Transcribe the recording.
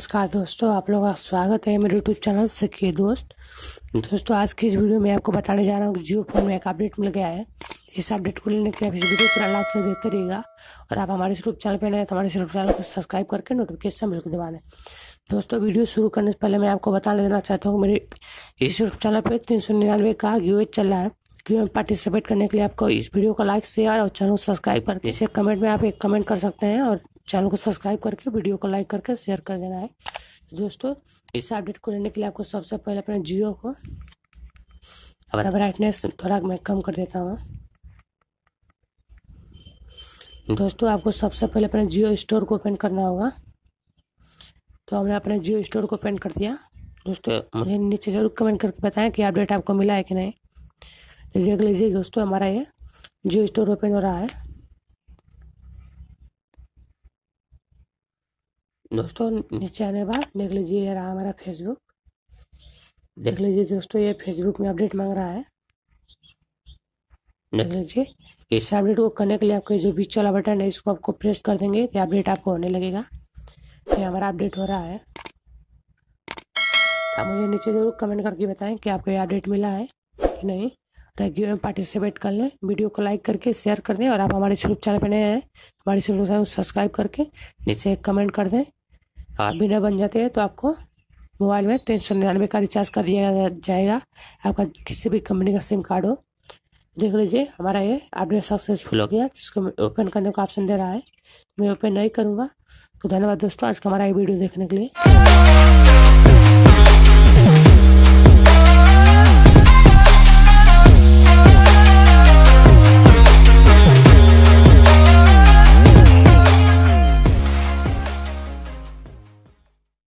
नमस्कार दोस्तों आप लोगों का स्वागत है मेरे यूट्यूब चैनल से के दोस्त दोस्तों आज की इस वीडियो में आपको बताने जा रहा हूँ कि जियो फोन में एक अपडेट मिल गया है इस अपडेट को लेने के लिए आप इस वीडियो पूरा लास्ट में देखते रहिएगा और आप हमारे यूट्यूब चैनल पर नए तो हमारे यूट्यूब चैनल को सब्सक्राइब करके नोटिफिकेशन बिल्कुल दबा दें दोस्तों वीडियो शुरू करने से पहले मैं आपको बताने देना चाहता हूँ मेरे इस यूट्यूब चैनल पर तीन सौ निन्यानवे का गिवे चल रहा है क्यों पार्टिसिपेट करने के लिए आपको इस वीडियो को लाइक शेयर और चैनल सब्सक्राइब करके इसे कमेंट में आप एक कमेंट कर सकते हैं और चैनल को सब्सक्राइब करके वीडियो को लाइक करके शेयर कर देना है तो दोस्तों इस अपडेट को लेने के लिए आपको सबसे पहले अपने जियो को अपना ब्राइटनेस थोड़ा मैं कम कर देता हूँ दोस्तों आपको सबसे पहले अपने जियो स्टोर को ओपन करना होगा तो हमने अपने जियो स्टोर को ओपन कर दिया दोस्तों मुझे नीचे जरूर कमेंट करके बताएं कि अपडेट आपको मिला है कि नहीं देख लीजिए दोस्तों हमारा ये जियो स्टोर ओपन हो रहा है दोस्तों नीचे आने बाद देख लीजिए ये रहा हमारा फेसबुक देख लीजिए दोस्तों ये फेसबुक में अपडेट मांग रहा है देख लीजिए इस अपडेट को करने के लिए आपके जो बीच वाला बटन है इसको आपको प्रेस कर देंगे तो अपडेट आपको होने लगेगा तो ये हमारा अपडेट हो रहा है आप मुझे नीचे ज़रूर कमेंट करके बताएं कि आपको ये अपडेट मिला है कि नहीं रेग्यू में पार्टिसिपेट कर लें वीडियो को लाइक करके शेयर कर दें और आप हमारे यूट्यूब चैनल पर नए हैं तो हमारे यूट्यूब चैनल को सब्सक्राइब करके नीचे कमेंट कर दें आप भी न बन जाते हैं तो आपको मोबाइल में तीन सौ निन्यानवे का रिचार्ज कर दिया जाएगा आपका किसी भी कंपनी का सिम कार्ड हो देख लीजिए हमारा ये अपडेट सक्सेसफुल हो गया जिसको ओपन करने का ऑप्शन दे रहा है मैं ओपन नहीं करूँगा तो धन्यवाद दोस्तों आज का हमारा ये वीडियो देखने के लिए